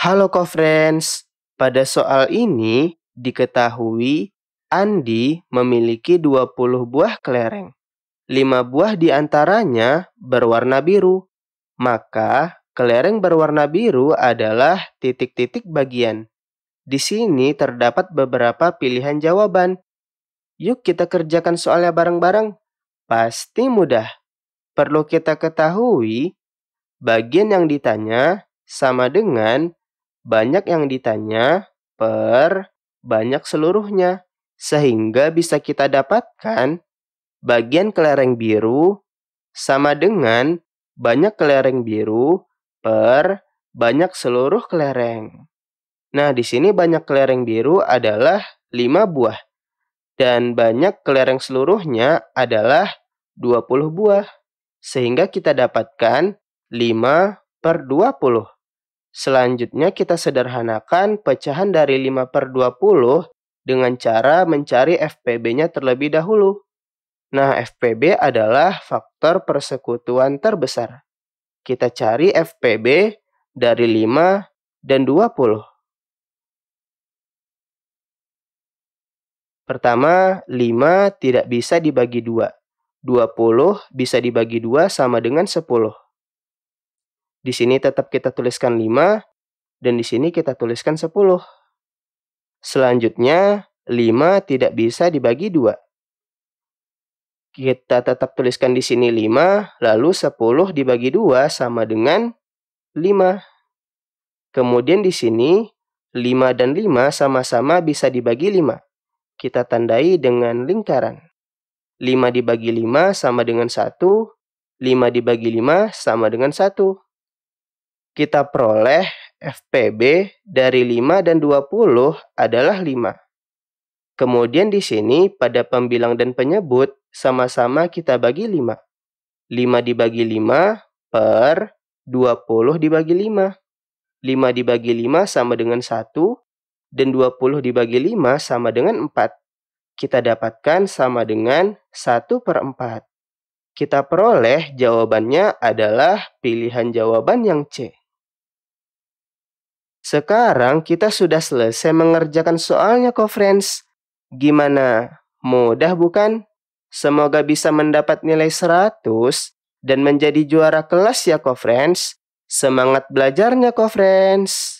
Halo co-friends, pada soal ini diketahui Andi memiliki 20 buah kelereng. 5 buah di antaranya berwarna biru. Maka kelereng berwarna biru adalah titik-titik bagian. Di sini terdapat beberapa pilihan jawaban. Yuk kita kerjakan soalnya bareng-bareng. Pasti mudah. Perlu kita ketahui, bagian yang ditanya sama dengan banyak yang ditanya per banyak seluruhnya, sehingga bisa kita dapatkan bagian kelereng biru sama dengan banyak kelereng biru per banyak seluruh kelereng. Nah, di sini banyak kelereng biru adalah 5 buah dan banyak kelereng seluruhnya adalah 20 buah. Sehingga kita dapatkan 5 per 20. Selanjutnya kita sederhanakan pecahan dari 5 per 20 dengan cara mencari FPB-nya terlebih dahulu. Nah, FPB adalah faktor persekutuan terbesar. Kita cari FPB dari 5 dan 20. Pertama, 5 tidak bisa dibagi 2. 20 bisa dibagi 2 sama dengan 10. Di sini tetap kita tuliskan 5 dan di sini kita tuliskan 10. Selanjutnya 5 tidak bisa dibagi 2. Kita tetap tuliskan di sini 5, lalu 10 dibagi 2 sama dengan 5. Kemudian di sini 5 dan 5 sama-sama bisa dibagi 5. Kita tandai dengan lingkaran. 5 dibagi 5 sama dengan 1, 5 dibagi 5 sama dengan 1 kita peroleh FPB dari 5 dan 20 adalah 5. Kemudian di sini pada pembilang dan penyebut sama-sama kita bagi 5. 5 dibagi 5 per 20 dibagi 5. 5 dibagi 5 sama dengan 1 dan 20 dibagi 5 sama dengan 4. Kita dapatkan sama dengan 1 per 4. Kita peroleh jawabannya adalah pilihan jawaban yang C. Sekarang kita sudah selesai mengerjakan soalnya kok friends. Gimana? Mudah bukan? Semoga bisa mendapat nilai 100 dan menjadi juara kelas ya kok friends. Semangat belajarnya kok friends.